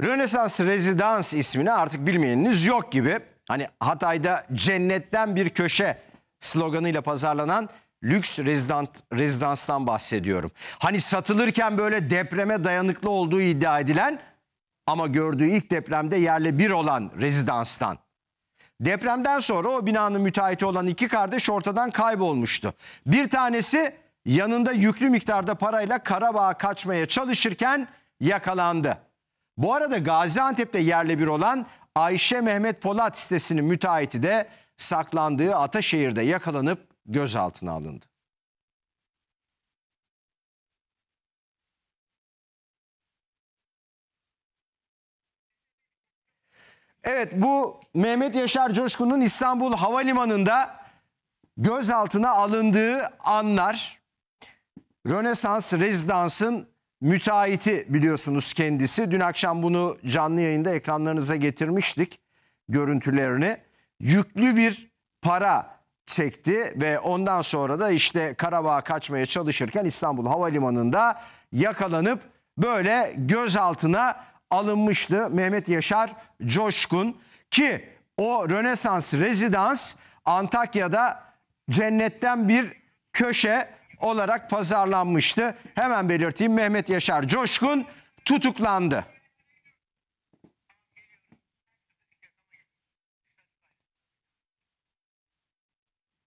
Rönesans Rezidans ismini artık bilmeyeniniz yok gibi. Hani Hatay'da cennetten bir köşe sloganıyla pazarlanan lüks rezidant, rezidanstan bahsediyorum. Hani satılırken böyle depreme dayanıklı olduğu iddia edilen ama gördüğü ilk depremde yerle bir olan rezidanstan. Depremden sonra o binanın müteahhiti olan iki kardeş ortadan kaybolmuştu. Bir tanesi yanında yüklü miktarda parayla Karabağ'a kaçmaya çalışırken yakalandı. Bu arada Gaziantep'te yerle bir olan Ayşe Mehmet Polat sitesinin müteahhiti de saklandığı Ataşehir'de yakalanıp gözaltına alındı. Evet bu Mehmet Yaşar Coşkun'un İstanbul Havalimanı'nda gözaltına alındığı anlar Rönesans Rezidans'ın müteahhiti biliyorsunuz kendisi. Dün akşam bunu canlı yayında ekranlarınıza getirmiştik görüntülerini. Yüklü bir para çekti ve ondan sonra da işte Karabağ'a kaçmaya çalışırken İstanbul Havalimanı'nda yakalanıp böyle gözaltına alınmıştı Mehmet Yaşar Coşkun ki o Rönesans rezidans Antakya'da cennetten bir köşe olarak pazarlanmıştı. Hemen belirteyim Mehmet Yaşar Coşkun tutuklandı.